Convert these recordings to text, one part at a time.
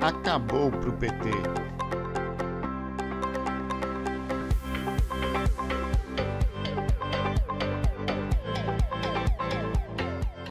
acabou para o PT.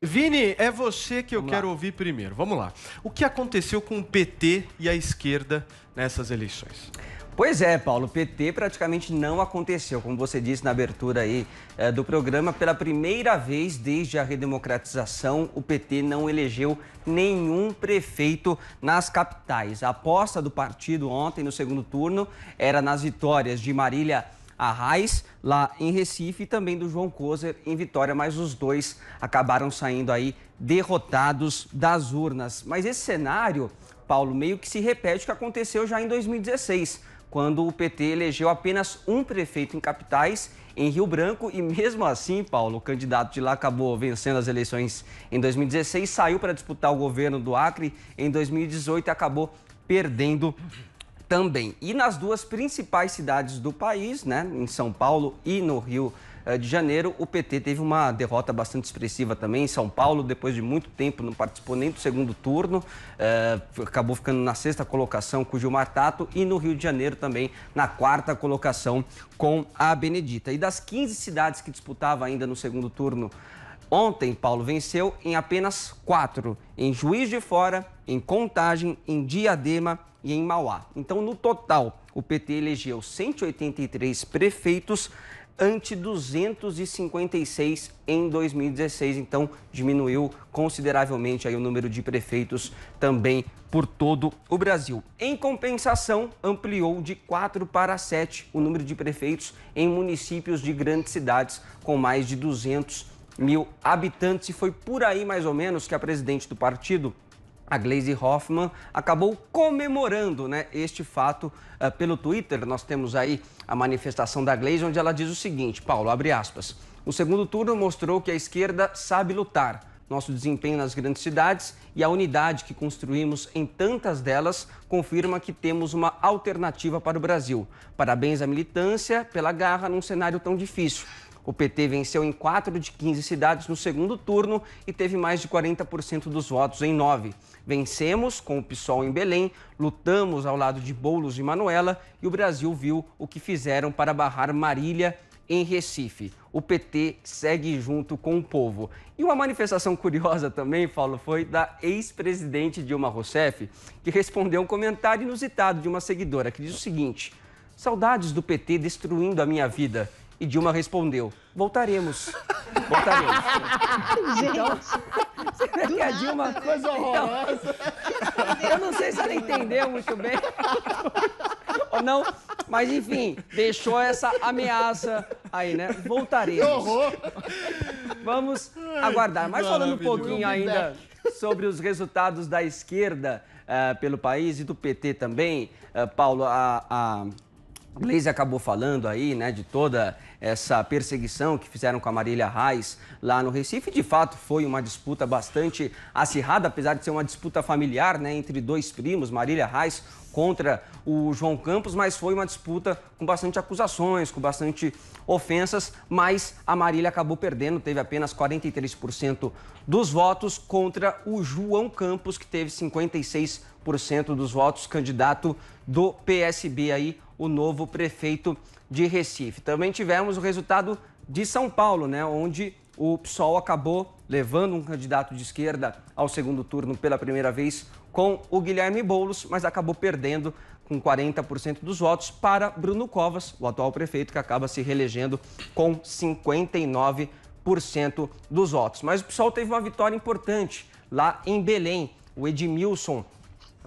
Vini, é você que eu Vamos quero lá. ouvir primeiro. Vamos lá. O que aconteceu com o PT e a esquerda nessas eleições? Pois é, Paulo, o PT praticamente não aconteceu, como você disse na abertura aí é, do programa, pela primeira vez desde a redemocratização, o PT não elegeu nenhum prefeito nas capitais. A aposta do partido ontem no segundo turno era nas vitórias de Marília Arraes, lá em Recife, e também do João Kozer em Vitória, mas os dois acabaram saindo aí derrotados das urnas. Mas esse cenário, Paulo, meio que se repete o que aconteceu já em 2016 quando o PT elegeu apenas um prefeito em capitais, em Rio Branco, e mesmo assim, Paulo, o candidato de lá acabou vencendo as eleições em 2016, saiu para disputar o governo do Acre em 2018 e acabou perdendo também. E nas duas principais cidades do país, né, em São Paulo e no Rio Branco, eh, de janeiro, o PT teve uma derrota bastante expressiva também em São Paulo, depois de muito tempo não participou nem do segundo turno, eh, acabou ficando na sexta colocação com o Gilmar Tato e no Rio de Janeiro também na quarta colocação com a Benedita. E das 15 cidades que disputava ainda no segundo turno, Ontem, Paulo venceu em apenas quatro: em Juiz de Fora, em Contagem, em Diadema e em Mauá. Então, no total, o PT elegeu 183 prefeitos ante 256 em 2016. Então, diminuiu consideravelmente aí o número de prefeitos também por todo o Brasil. Em compensação, ampliou de 4 para 7 o número de prefeitos em municípios de grandes cidades com mais de 200 mil habitantes. E foi por aí, mais ou menos, que a presidente do partido, a Glaze Hoffman acabou comemorando né, este fato uh, pelo Twitter. Nós temos aí a manifestação da Glaze, onde ela diz o seguinte, Paulo, abre aspas. O segundo turno mostrou que a esquerda sabe lutar. Nosso desempenho nas grandes cidades e a unidade que construímos em tantas delas confirma que temos uma alternativa para o Brasil. Parabéns à militância pela garra num cenário tão difícil. O PT venceu em 4 de 15 cidades no segundo turno e teve mais de 40% dos votos em 9. Vencemos com o PSOL em Belém, lutamos ao lado de Boulos e Manuela e o Brasil viu o que fizeram para barrar Marília em Recife. O PT segue junto com o povo. E uma manifestação curiosa também, Paulo, foi da ex-presidente Dilma Rousseff, que respondeu um comentário inusitado de uma seguidora que diz o seguinte: Saudades do PT destruindo a minha vida. E Dilma respondeu: voltaremos. Voltaremos. Gente, então, que a Dilma. Coisa horrorosa. Então, eu não sei se ela entendeu muito bem ou não, mas enfim, deixou essa ameaça aí, né? Voltaremos. Que horror! Vamos aguardar. Mas falando um pouquinho ainda sobre os resultados da esquerda uh, pelo país e do PT também, uh, Paulo, a, a acabou falando aí, né, de toda essa perseguição que fizeram com a Marília Reis lá no Recife. De fato, foi uma disputa bastante acirrada, apesar de ser uma disputa familiar né, entre dois primos, Marília Reis contra o João Campos, mas foi uma disputa com bastante acusações, com bastante ofensas, mas a Marília acabou perdendo, teve apenas 43% dos votos contra o João Campos, que teve 56% dos votos, candidato do PSB aí, o novo prefeito de Recife. Também tivemos o resultado de São Paulo, né, onde o PSOL acabou levando um candidato de esquerda ao segundo turno pela primeira vez com o Guilherme Boulos, mas acabou perdendo com 40% dos votos para Bruno Covas, o atual prefeito, que acaba se reelegendo com 59% dos votos. Mas o PSOL teve uma vitória importante lá em Belém. O Edmilson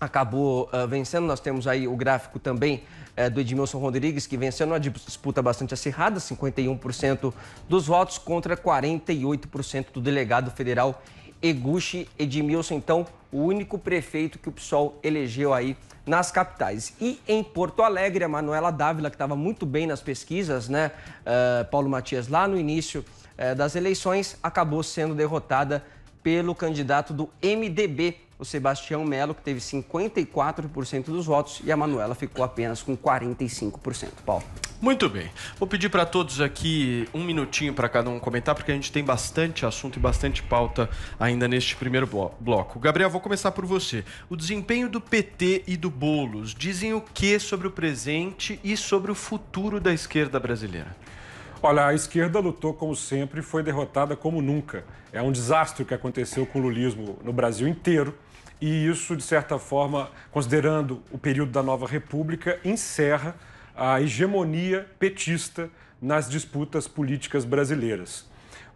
acabou uh, vencendo. Nós temos aí o gráfico também uh, do Edmilson Rodrigues, que venceu numa disputa bastante acirrada, 51% dos votos contra 48% do delegado federal Eguchi Edmilson, então, o único prefeito que o PSOL elegeu aí nas capitais. E em Porto Alegre, a Manuela Dávila, que estava muito bem nas pesquisas, né? Uh, Paulo Matias, lá no início eh, das eleições, acabou sendo derrotada pelo candidato do MDB, o Sebastião Melo, que teve 54% dos votos, e a Manuela ficou apenas com 45%. Paulo. Muito bem. Vou pedir para todos aqui um minutinho para cada um comentar, porque a gente tem bastante assunto e bastante pauta ainda neste primeiro bloco. Gabriel, vou começar por você. O desempenho do PT e do Bolos dizem o que sobre o presente e sobre o futuro da esquerda brasileira? Olha, a esquerda lutou como sempre e foi derrotada como nunca. É um desastre o que aconteceu com o lulismo no Brasil inteiro. E isso, de certa forma, considerando o período da nova república, encerra a hegemonia petista nas disputas políticas brasileiras.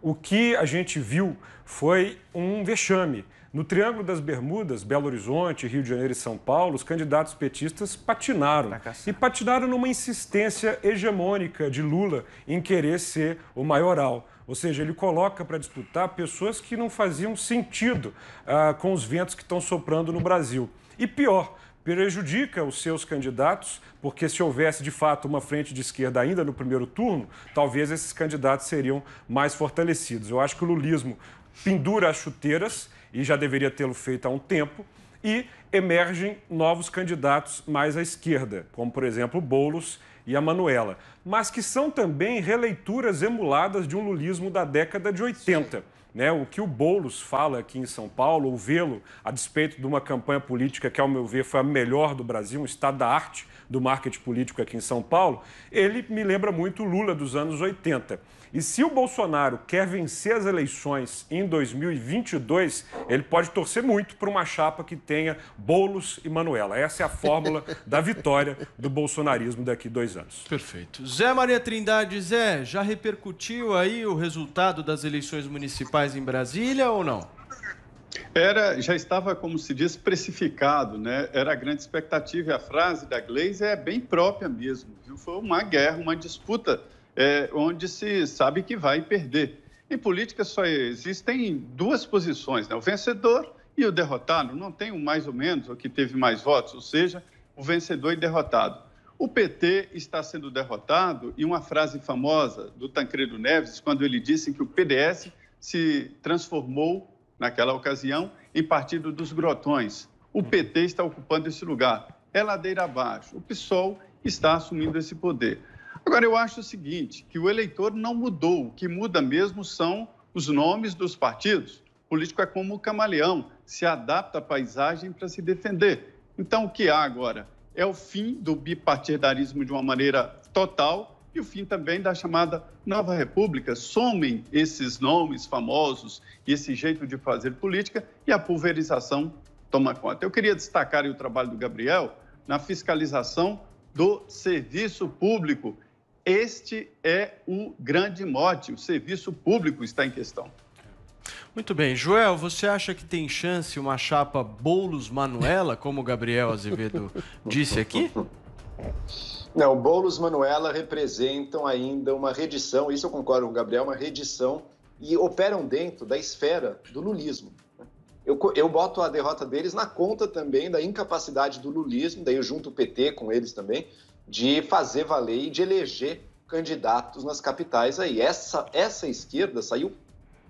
O que a gente viu foi um vexame no Triângulo das Bermudas, Belo Horizonte, Rio de Janeiro e São Paulo, os candidatos petistas patinaram. Tá e patinaram numa insistência hegemônica de Lula em querer ser o maioral. Ou seja, ele coloca para disputar pessoas que não faziam sentido ah, com os ventos que estão soprando no Brasil. E pior, prejudica os seus candidatos, porque se houvesse de fato uma frente de esquerda ainda no primeiro turno, talvez esses candidatos seriam mais fortalecidos. Eu acho que o lulismo pendura as chuteiras, e já deveria tê-lo feito há um tempo, e emergem novos candidatos mais à esquerda, como, por exemplo, Boulos e a Manuela, mas que são também releituras emuladas de um lulismo da década de 80. Sim. Né? O que o Boulos fala aqui em São Paulo, vê lo a despeito de uma campanha política que, ao meu ver, foi a melhor do Brasil, um estado da arte do marketing político aqui em São Paulo, ele me lembra muito Lula dos anos 80. E se o Bolsonaro quer vencer as eleições em 2022, ele pode torcer muito para uma chapa que tenha Boulos e Manuela. Essa é a fórmula da vitória do bolsonarismo daqui dois anos. Perfeito. Zé Maria Trindade, Zé, já repercutiu aí o resultado das eleições municipais mais em Brasília ou não? Era, já estava, como se diz, precificado, né? Era a grande expectativa. E a frase da Gleisi é bem própria mesmo. Viu? Foi uma guerra, uma disputa é, onde se sabe que vai perder. Em política só existem duas posições, né? o vencedor e o derrotado. Não tem um mais ou menos, o que teve mais votos, ou seja, o vencedor e derrotado. O PT está sendo derrotado e uma frase famosa do Tancredo Neves, quando ele disse que o PDS se transformou, naquela ocasião, em partido dos grotões. O PT está ocupando esse lugar. É ladeira abaixo. O PSOL está assumindo esse poder. Agora, eu acho o seguinte, que o eleitor não mudou. O que muda mesmo são os nomes dos partidos. O político é como o camaleão, se adapta à paisagem para se defender. Então, o que há agora? É o fim do bipartidarismo de uma maneira total e o fim também da chamada Nova República. Somem esses nomes famosos e esse jeito de fazer política e a pulverização toma conta. Eu queria destacar o trabalho do Gabriel na fiscalização do serviço público. Este é o grande mote, o serviço público está em questão. Muito bem, Joel, você acha que tem chance uma chapa Boulos Manuela, como o Gabriel Azevedo disse aqui? Não, Boulos Manuela representam ainda uma redição, isso eu concordo com o Gabriel, uma redição e operam dentro da esfera do lulismo. Né? Eu, eu boto a derrota deles na conta também da incapacidade do lulismo, daí eu junto o PT com eles também, de fazer valer e de eleger candidatos nas capitais aí. Essa, essa esquerda saiu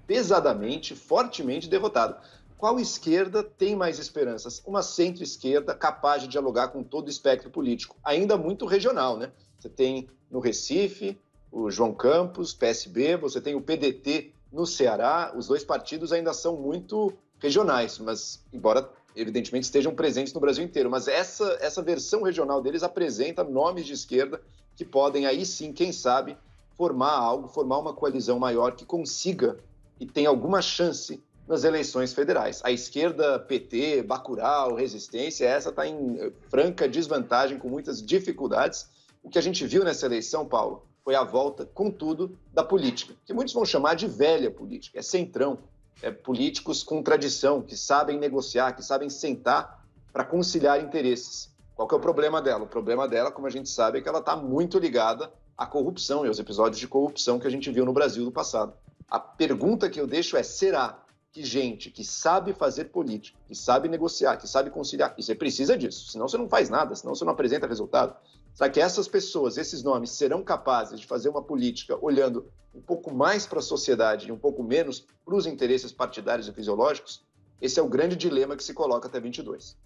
pesadamente, fortemente derrotada qual esquerda tem mais esperanças? Uma centro-esquerda capaz de dialogar com todo o espectro político, ainda muito regional, né? Você tem no Recife o João Campos, PSB, você tem o PDT no Ceará, os dois partidos ainda são muito regionais, mas embora evidentemente estejam presentes no Brasil inteiro, mas essa essa versão regional deles apresenta nomes de esquerda que podem aí sim, quem sabe, formar algo, formar uma coalizão maior que consiga e tem alguma chance nas eleições federais. A esquerda, PT, Bacurau, Resistência, essa está em eh, franca desvantagem, com muitas dificuldades. O que a gente viu nessa eleição, Paulo, foi a volta, contudo, da política, que muitos vão chamar de velha política, é centrão, é políticos com tradição, que sabem negociar, que sabem sentar para conciliar interesses. Qual que é o problema dela? O problema dela, como a gente sabe, é que ela está muito ligada à corrupção e aos episódios de corrupção que a gente viu no Brasil no passado. A pergunta que eu deixo é: será que gente que sabe fazer política, que sabe negociar, que sabe conciliar, e você precisa disso, senão você não faz nada, senão você não apresenta resultado. Será que essas pessoas, esses nomes, serão capazes de fazer uma política olhando um pouco mais para a sociedade e um pouco menos para os interesses partidários e fisiológicos? Esse é o grande dilema que se coloca até 22.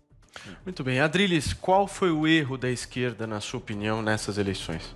Muito bem. Adriles, qual foi o erro da esquerda, na sua opinião, nessas eleições?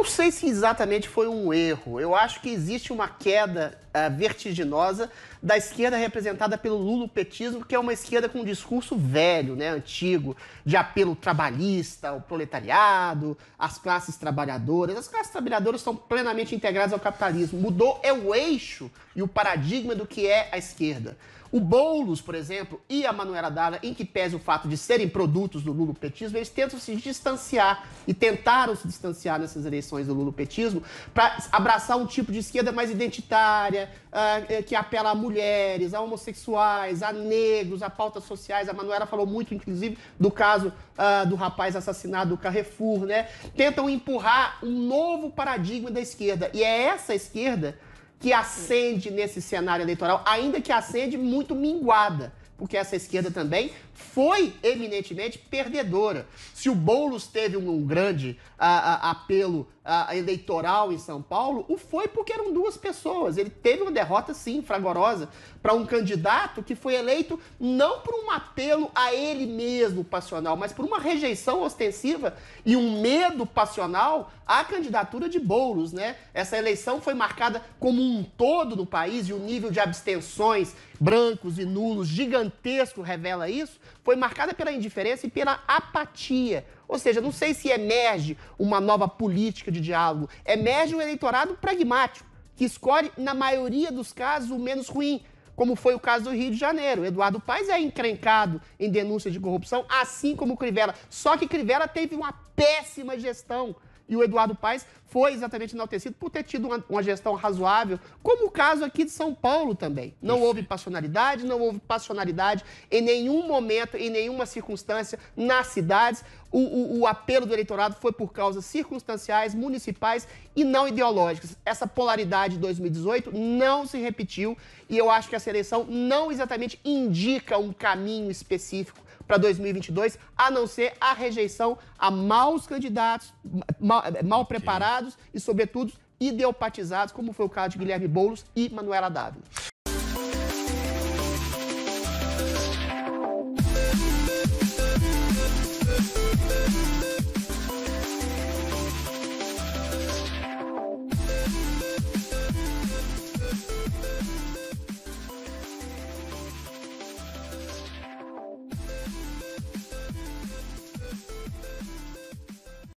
não sei se exatamente foi um erro. Eu acho que existe uma queda uh, vertiginosa da esquerda representada pelo lulopetismo, que é uma esquerda com um discurso velho, né, antigo, de apelo trabalhista, ao proletariado, às classes trabalhadoras. As classes trabalhadoras estão plenamente integradas ao capitalismo. Mudou é o eixo e o paradigma do que é a esquerda. O Boulos, por exemplo, e a Manuela Dalla, em que pese o fato de serem produtos do lulopetismo, eles tentam se distanciar e tentaram se distanciar nessas eleições do lulopetismo para abraçar um tipo de esquerda mais identitária, ah, é, que apela a mulheres, a homossexuais, a negros, a pautas sociais. A Manuela falou muito, inclusive, do caso ah, do rapaz assassinado do Carrefour, né? Tentam empurrar um novo paradigma da esquerda. E é essa esquerda que acende nesse cenário eleitoral, ainda que acende muito minguada, porque essa esquerda também foi eminentemente perdedora. Se o Boulos teve um grande a, a, apelo a, eleitoral em São Paulo, o foi porque eram duas pessoas. Ele teve uma derrota, sim, fragorosa, para um candidato que foi eleito não por um apelo a ele mesmo passional, mas por uma rejeição ostensiva e um medo passional à candidatura de Boulos. Né? Essa eleição foi marcada como um todo no país e o nível de abstenções brancos e nulos gigantesco revela isso. Foi marcada pela indiferença e pela apatia ou seja, não sei se emerge uma nova política de diálogo, emerge um eleitorado pragmático, que escolhe, na maioria dos casos, o menos ruim, como foi o caso do Rio de Janeiro. Eduardo Paes é encrencado em denúncia de corrupção, assim como Crivella. Só que Crivella teve uma péssima gestão e o Eduardo Paes foi exatamente enaltecido por ter tido uma, uma gestão razoável, como o caso aqui de São Paulo também. Não Isso. houve passionalidade, não houve passionalidade em nenhum momento, em nenhuma circunstância nas cidades. O, o, o, apelo do eleitorado foi por causas circunstanciais, municipais e não ideológicas. Essa polaridade de 2018 não se repetiu e eu acho que essa eleição não exatamente indica um caminho específico para 2022, a não ser a rejeição a maus candidatos, mal, é, mal okay. preparados e, sobretudo, ideopatizados, como foi o caso de Guilherme Boulos e Manuela Dávila.